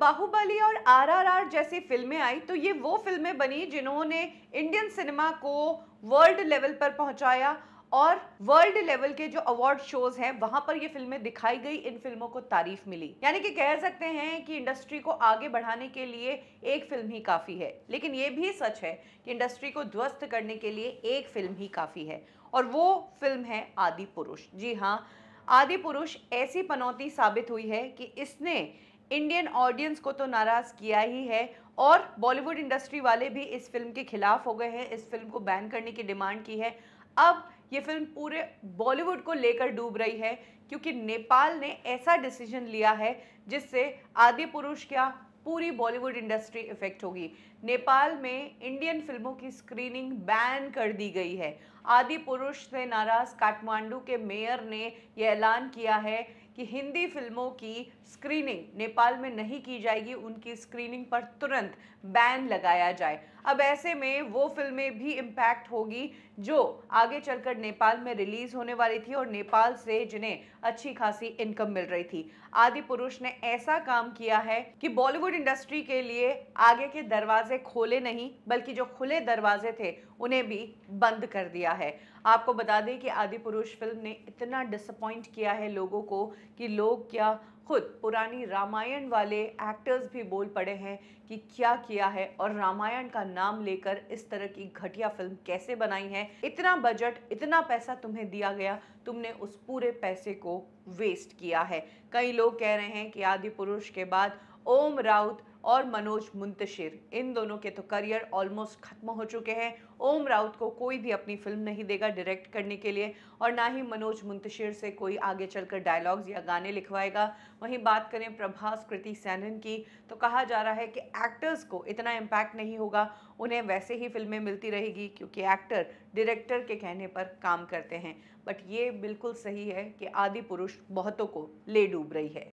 बाहुबली और आरआरआर जैसी फिल्में आई तो ये वो फिल्में बनी जिन्होंने इंडियन सिनेमा को वर्ल्ड लेवल पर पहुंचाया और वर्ल्ड लेवल के जो अवार्ड शोज हैं वहां पर ये फिल्में दिखाई गई इन फिल्मों को तारीफ मिली यानी कि कह सकते हैं कि इंडस्ट्री को आगे बढ़ाने के लिए एक फिल्म ही काफ़ी है लेकिन ये भी सच है कि इंडस्ट्री को ध्वस्त करने के लिए एक फिल्म ही काफ़ी है और वो फिल्म है आदि पुरुष जी हाँ आदि पुरुष ऐसी पनौती साबित हुई है कि इसने इंडियन ऑडियंस को तो नाराज़ किया ही है और बॉलीवुड इंडस्ट्री वाले भी इस फिल्म के खिलाफ हो गए हैं इस फिल्म को बैन करने की डिमांड की है अब ये फिल्म पूरे बॉलीवुड को लेकर डूब रही है क्योंकि नेपाल ने ऐसा डिसीजन लिया है जिससे आदि पुरुष क्या पूरी बॉलीवुड इंडस्ट्री इफेक्ट होगी नेपाल में इंडियन फिल्मों की स्क्रीनिंग बैन कर दी गई है आदि पुरुष से नाराज़ काठमांडू के मेयर ने यह ऐलान किया है कि हिंदी फिल्मों की स्क्रीनिंग नेपाल में नहीं की जाएगी उनकी स्क्रीनिंग पर तुरंत बैन लगाया जाए अब ऐसे में वो फिल्में भी इम्पैक्ट होगी जो आगे चलकर नेपाल में रिलीज़ होने वाली थी और नेपाल से जिन्हें अच्छी खासी इनकम मिल रही थी आदि पुरुष ने ऐसा काम किया है कि बॉलीवुड इंडस्ट्री के लिए आगे के दरवाजे दरवाजे खोले नहीं बल्कि जो खुले दरवाजे थे उन्हें भी बंद कर दिया है आपको बता दें कि आदि पुरुष फिल्म ने इतना डिसअपॉइंट किया है लोगों को कि लोग क्या खुद पुरानी रामायण वाले एक्टर्स भी बोल पड़े हैं कि क्या किया है और रामायण का नाम लेकर इस तरह की घटिया फिल्म कैसे बनाई है इतना बजट इतना पैसा तुम्हें दिया गया तुमने उस पूरे पैसे को वेस्ट किया है कई लोग कह रहे हैं कि आदि पुरुष के बाद ओम राउत और मनोज मुंतशिर इन दोनों के तो करियर ऑलमोस्ट ख़त्म हो चुके हैं ओम राउत को कोई भी अपनी फिल्म नहीं देगा डायरेक्ट करने के लिए और ना ही मनोज मुंतशिर से कोई आगे चलकर डायलॉग्स या गाने लिखवाएगा वहीं बात करें प्रभास कृति सैनन की तो कहा जा रहा है कि एक्टर्स को इतना इम्पैक्ट नहीं होगा उन्हें वैसे ही फिल्में मिलती रहेगी क्योंकि एक्टर डायरेक्टर के कहने पर काम करते हैं बट ये बिल्कुल सही है कि आदि पुरुष बहुतों को ले डूब रही है